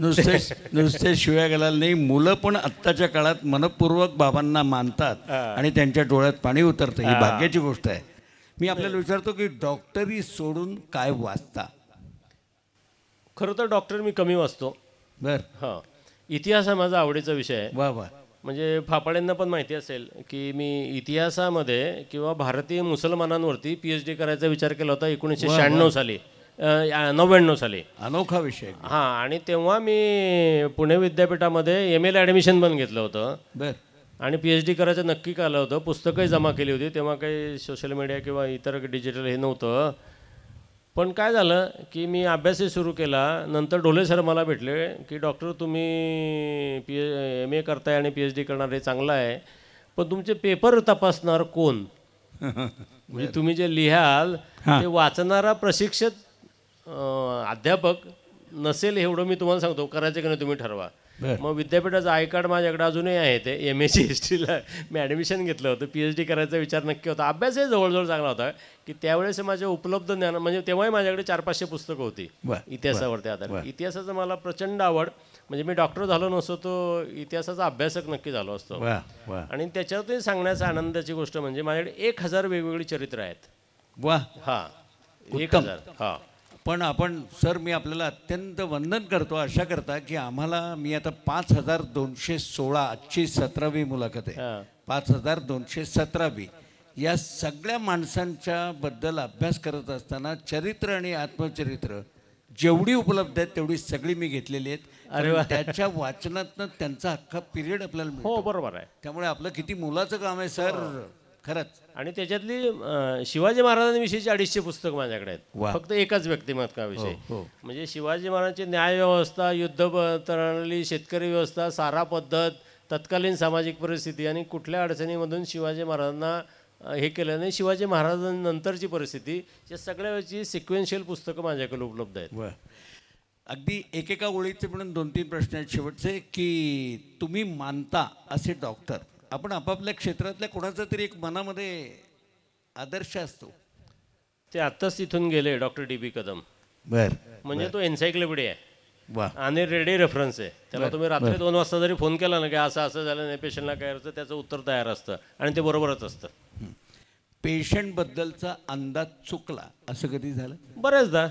नुसते नुसते शिव्या घालायला नाही मुलं पण आत्ताच्या काळात मनपूर्वक बाबांना मानतात आणि त्यांच्या डोळ्यात पाणी उतरतं ही भाग्याची गोष्ट आहे मी आपल्याला विचारतो की डॉक्टरी सोडून काय वाचता खरं तर डॉक्टर मी कमी वाचतो बर हा इतिहास हा माझा आवडीचा विषय आहे वा वा म्हणजे फापाड्यांना पण माहिती असेल की मी इतिहासामध्ये किंवा भारतीय मुसलमानांवरती पी एच डी करायचा विचार केला होता एकोणीसशे शहाण्णव साली नव्याण्णव साली अनोखा विषय हा आणि तेव्हा मी पुणे विद्यापीठामध्ये एम एल ॲडमिशन पण घेतलं होतं बर आणि पी एच डी करायचं नक्की आलं होतं पुस्तकही जमा केली होती तेव्हा काही सोशल मीडिया किंवा इतर डिजिटल हे नव्हतं पण काय झालं की मी अभ्यासही सुरू केला नंतर ढोले सर मला भेटले की डॉक्टर तुम्ही पी एम ए करताय आणि पी एच डी करणार हे चांगलं आहे पण तुमचे पेपर तपासणार कोण म्हणजे तुम्ही जे लिहाल ते वाचणारा प्रशिक्षक अध्यापक नसेल एवढं मी तुम्हाला सांगतो करायचं की नाही तुम्ही ठरवा मग विद्यापीठाचं आय कार्ड माझ्याकडे अजूनही आहे ते एम एस हिस्ट्रीला मी ॲडमिशन घेतलं होतं पी एच डी करायचा विचार नक्की होता अभ्यासही जवळजवळ चांगला होता की त्यावेळेस माझे उपलब्ध ज्ञान म्हणजे तेव्हाही माझ्याकडे चार पाचशे पुस्तकं होती इतिहासावरती आधारित इतिहासाचं मला प्रचंड आवड म्हणजे मी डॉक्टर झालो नसतो तो इतिहासाचा अभ्यासक नक्की झालो असतो आणि त्याच्यातही सांगण्याचा आनंदाची गोष्ट म्हणजे माझ्याकडे एक हजार वेगवेगळी चरित्र आहेत वा हा एक हजार हा पण आपण सर मी आपल्याला अत्यंत वंदन करतो अशा करता की आम्हाला मी आता पाच हजार दोनशे सोळा आजची सतरावी मुलाखत आहे पाच हजार दोनशे सतरावी या सगळ्या माणसांच्या बद्दल अभ्यास करत असताना चरित्र आणि आत्मचरित्र जेवढी उपलब्ध आहेत तेवढी सगळी मी घेतलेली आहेत अरे त्याच्या वाचनातनं त्यांचा अख्खा पिरियड आपल्याला हो बरोबर आहे त्यामुळे आपलं किती मुलाचं काम आहे सर हो. खरंच आणि त्याच्यातली शिवाजी महाराजांविषयीची अडीचशे पुस्तक माझ्याकडे आहेत फक्त एकाच व्यक्तिमत्वाविषयी हो, हो. म्हणजे शिवाजी महाराजांची न्याय व्यवस्था युद्ध प्रणाली शेतकरी व्यवस्था सारा पद्धत तत्कालीन सामाजिक परिस्थिती आणि कुठल्या अडचणीमधून शिवाजी महाराजांना हे केलं नाही शिवाजी महाराजांनंतरची परिस्थिती या सगळ्याची सिक्वेन्शियल पुस्तकं माझ्याकडे उपलब्ध आहेत अगदी एकेका ओळीचे म्हणून दोन तीन प्रश्न आहेत शेवटचे की तुम्ही मानता असे डॉक्टर आपण आपापल्या क्षेत्रातल्या कोणाचा तरी एक मनामध्ये आदर्श असतो ते आत्ताच तिथून गेले डॉक्टर डी बी कदम बर म्हणजे तो एन्सायक्लोपीडिया आहे आणि रेडी रेफरन्स आहे त्याला तुम्ही रात्री दोन वाजता जरी फोन केला ना की असं असं झालं नाही पेशंटला काय असतं त्याचं उत्तर तयार असतं आणि ते बरोबरच असतं पेशंटबद्दलचा अंदाज चुकला असं कधी झालं बऱ्याचदा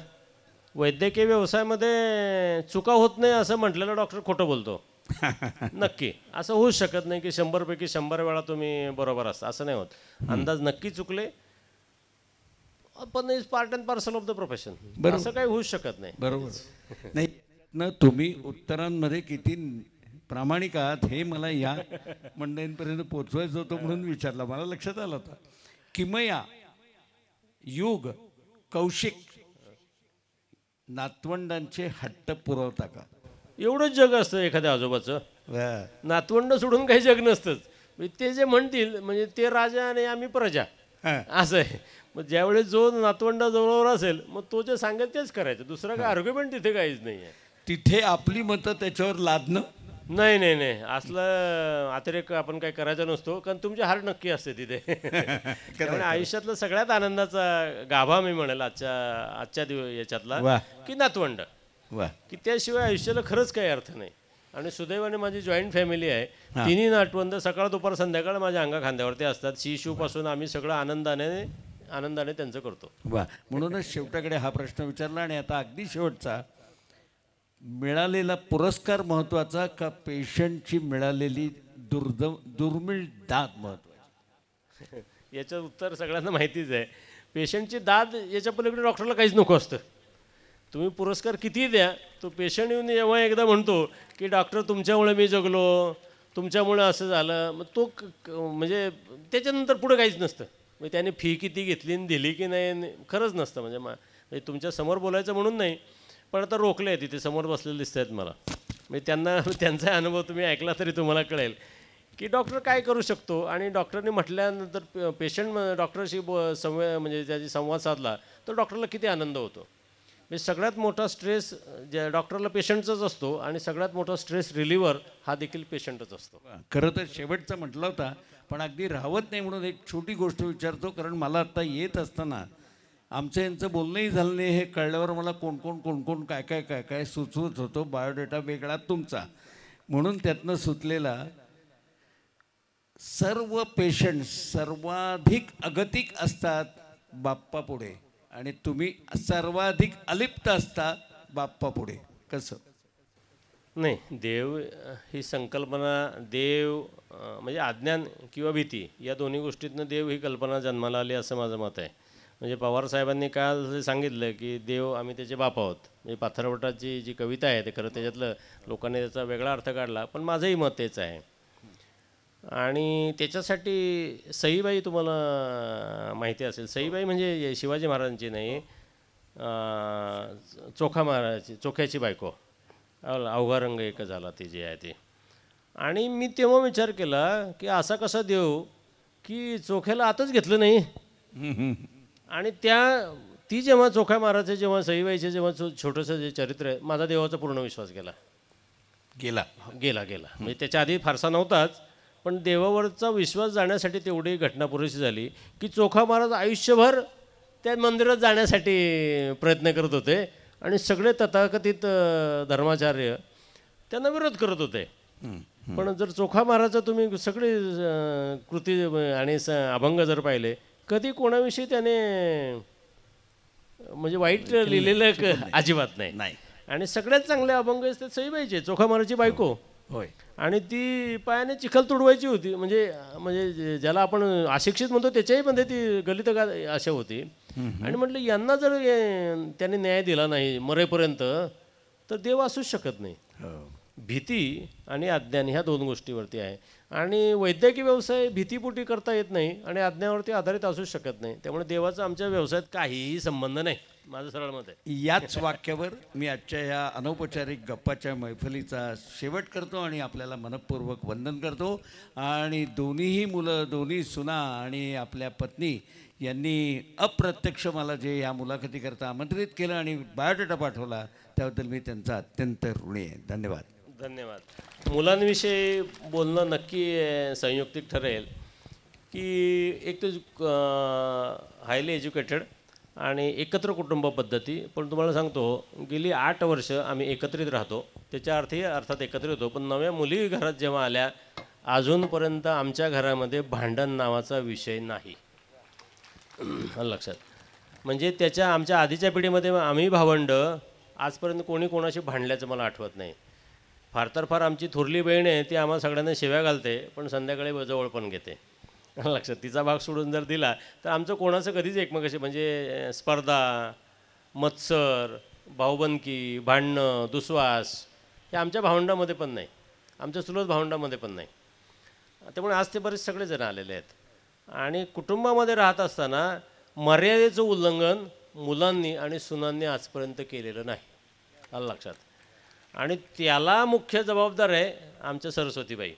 वैद्यकीय व्यवसायामध्ये चुका होत नाही असं म्हटलेला डॉक्टर खोटं बोलतो नक्की असं होऊ शकत नाही की शंभरपैकी शंभर वेळा तुम्ही बरोबर असता असं नाही होत अंदाज नक्की चुकले पण is part and parcel of the profession असं काही होऊ शकत नाही बरोबर नाही तुम्ही उत्तरांमध्ये किती प्रामाणिक आहात हे मला या मंडळींपर्यंत पोचवायचं होतं म्हणून विचारला मला लक्षात आलं होतं किमया युग कौशिक नातवंडांचे हट्ट पुरवता का एवढंच जग असतं एखाद्या आजोबाचं नातवंड सोडून काही जग नसतंच ते जे म्हणतील म्हणजे ते राजा आणि आम्ही प्रजा असं आहे मग ज्यावेळेस जो नातवंड जवळवर असेल मग तो जे सांगेल तेच करायचं दुसरं काय आर्ग्युमेंट तिथे काहीच नाही आहे तिथे आपली मतं त्याच्यावर लादणं नाही नाही नाही असलं अतिरेक आपण काही करायचा नसतो कारण तुमची हार नक्की असते तिथे आयुष्यातला सगळ्यात आनंदाचा गाभा मी म्हणेल आजच्या आजच्या याच्यातला की नातवंड वा की त्याशिवाय आयुष्याला खरंच काही अर्थ नाही आणि सुदैवाने माझी जॉईंट फॅमिली आहे तिन्ही नाटवंद सकाळ दुपार संध्याकाळ माझ्या अंगा खांद्यावरती असतात सी आम्ही सगळं आनंदाने आनंदाने त्यांचं करतो वा म्हणूनच शेवटाकडे हा प्रश्न विचारला आणि आता अगदी शेवटचा मिळालेला पुरस्कार महत्त्वाचा का पेशंटची मिळालेली दुर्द दुर्मिळ दाद महत्वाची याचं उत्तर सगळ्यांना माहितीच आहे पेशंटची दाद याच्या पलीकडे डॉक्टरला काहीच नको असतं तुम्ही पुरस्कार किती द्या तो पेशंट येऊन जेव्हा एकदा म्हणतो की डॉक्टर तुमच्यामुळे मी जगलो तुमच्यामुळं असं झालं मग तो म्हणजे त्याच्यानंतर पुढं काहीच नसतं मग त्याने फी किती घेतली दिली की नाही खरंच नसतं म्हणजे मा म्हणजे तुमच्यासमोर बोलायचं म्हणून नाही पण आता रोखले आहे तिथे समोर बसलेले दिसत आहेत मला म्हणजे त्यांना त्यांचा अनुभव तुम्ही ऐकला तरी तुम्हाला कळेल की डॉक्टर काय करू शकतो आणि डॉक्टरने म्हटल्यानंतर पेशंट डॉक्टरशी ब संव म्हणजे त्याची संवाद साधला तर डॉक्टरला किती आनंद होतो म्हणजे सगळ्यात मोठा स्ट्रेस ज्या डॉक्टरला पेशंटचाच असतो आणि सगळ्यात मोठा स्ट्रेस रिलिव्हर हा देखील पेशंटच असतो खरं तर शेवटचा म्हटलं होता पण अगदी राहत नाही म्हणून एक छोटी गोष्ट विचारतो कारण मला आत्ता येत असताना आमचं यांचं बोलणंही झालं नाही हे कळल्यावर मला कोण कोण कोण कोण काय काय काय काय सुचवत होतो बायोडेटा वेगळा तुमचा म्हणून त्यातनं सुचलेला सर्व पेशंट सर्वाधिक अगतिक असतात बाप्पा पुढे आणि तुम्ही सर्वाधिक अलिप्त असता बाप्पा पुढे कसं नाही देव ही संकल्पना देव म्हणजे अज्ञान किंवा भीती या दोन्ही गोष्टीतनं देव ही कल्पना जन्माला आली असं माझं मत आहे म्हणजे पवारसाहेबांनी काल सांगितलं की देव आम्ही त्याचे बाप आहोत म्हणजे पाथरवटाची जी कविता आहे ते खरं त्याच्यातलं लोकांनी त्याचा वेगळा अर्थ काढला पण माझंही मत तेच आहे आणि त्याच्यासाठी सईबाई तुम्हाला माहिती असेल सईबाई म्हणजे शिवाजी महाराजांची नाही चोखा महाराजाची चोख्याची बायको अवघा रंग एक झाला ती जी आहे ती आणि मी तेव्हा विचार केला की असा कसा देऊ की चोख्याला आताच घेतलं नाही आणि त्या ती जेव्हा चोखा महाराजचे जेव्हा सईबाईचे जेव्हा छोटंसं जे चरित्र आहे माझा देवाचा पूर्ण विश्वास गेला गेला गेला गेला म्हणजे त्याच्या आधी फारसा नव्हताच पण देवावरचा विश्वास जाण्यासाठी तेवढी घटना पुरेशी झाली की चोखा महाराज आयुष्यभर त्या मंदिरात जाण्यासाठी प्रयत्न करत होते आणि सगळे तथाकथित धर्माचार्य त्यांना विरोध करत होते पण जर चोखा महाराज तुम्ही सगळी कृती आणि अभंग जर पाहिले कधी कोणाविषयी त्याने म्हणजे वाईट लिहिलेलं अजिबात नाही आणि सगळ्यात चांगले अभंग असतात सईबाईचे चोखा महाराजची बायको हो. होय आणि ती पायाने चिखल तुडवायची होती म्हणजे म्हणजे ज्याला आपण अशिक्षित म्हणतो त्याच्याही मध्ये ती गलित अशा होती आणि म्हटलं यांना जर त्याने न्याय दिला नाही मरेपर्यंत तर देव असूच शकत नाही हो. भीती आणि अज्ञान ह्या दोन गोष्टीवरती आहे आणि वैद्यकीय व्यवसाय भीतीपोटी करता येत नाही आणि अज्ञावरती आधारित असूच शकत नाही त्यामुळे देवाचा आमच्या व्यवसायात काहीही संबंध नाही माझं सरळ मत आहे याच वाक्यावर मी आजच्या या अनौपचारिक गप्पाच्या मैफलीचा शेवट करतो आणि आपल्याला मनपूर्वक वंदन करतो आणि दोन्हीही मुलं दोन्ही सुना आणि आपल्या पत्नी यांनी अप्रत्यक्ष मला जे या मुलाखतीकरता आमंत्रित केलं आणि बायोडेटा पाठवला त्याबद्दल मी त्यांचा अत्यंत ऋणी आहे धन्यवाद धन्यवाद मुलांविषयी बोलणं नक्की संयुक्तिक ठरेल की एक तर हायली एज्युकेटेड आणि एकत्र कुटुंब पद्धती पण तुम्हाला सांगतो गेली आठ वर्ष आम्ही एकत्रित राहतो त्याच्या अर्थी अर्थात एकत्रित होतो पण नव्या मुली घरात जेव्हा आल्या अजूनपर्यंत आमच्या घरामध्ये भांडण नावाचा विषय नाही लक्षात म्हणजे त्याच्या आमच्या आधीच्या पिढीमध्ये आम्ही भावंड आजपर्यंत कोणी कोणाशी भांडल्याचं मला आठवत नाही फार तर फार आमची थोरली बहीण आहे ती आम्हाला सगळ्यांना शिव्या घालते पण संध्याकाळी जवळ पण घेते लक्षात तिचा भाग सोडून जर दिला तर आमचं कोणाचं कधीच एकमेकाशी म्हणजे स्पर्धा मत्सर भाऊबंदकी भांडणं दुस्वास हे आमच्या भावंडामध्ये पण नाही आमच्या सुलभ भावंडामध्ये पण नाही त्यामुळे आज ते बरेच सगळेजण आलेले आहेत आणि कुटुंबामध्ये राहत असताना मर्यादेचं उल्लंघन मुलांनी आणि सुनांनी आजपर्यंत केलेलं नाही आलं लक्षात आणि त्याला मुख्य जबाबदार आहे आमच्या सरस्वतीबाई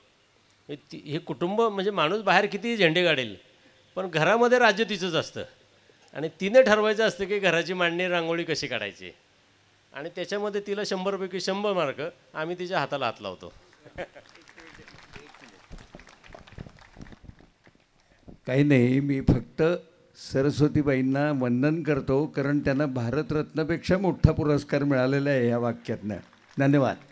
हे कुटुंब म्हणजे माणूस बाहेर किती झेंडे काढेल पण घरामध्ये राज्य तिचंच असतं आणि तिने ठरवायचं असतं की घराची मांडणी रांगोळी कशी काढायची आणि त्याच्यामध्ये तिला शंभरपैकी शंभर मार्क आम्ही तिच्या हाताला हात लावतो काही नाही मी फक्त सरस्वतीबाईंना वंदन करतो कारण त्यांना भारतरत्नापेक्षा मोठा पुरस्कार मिळालेला आहे या वाक्यातनं धन्यवाद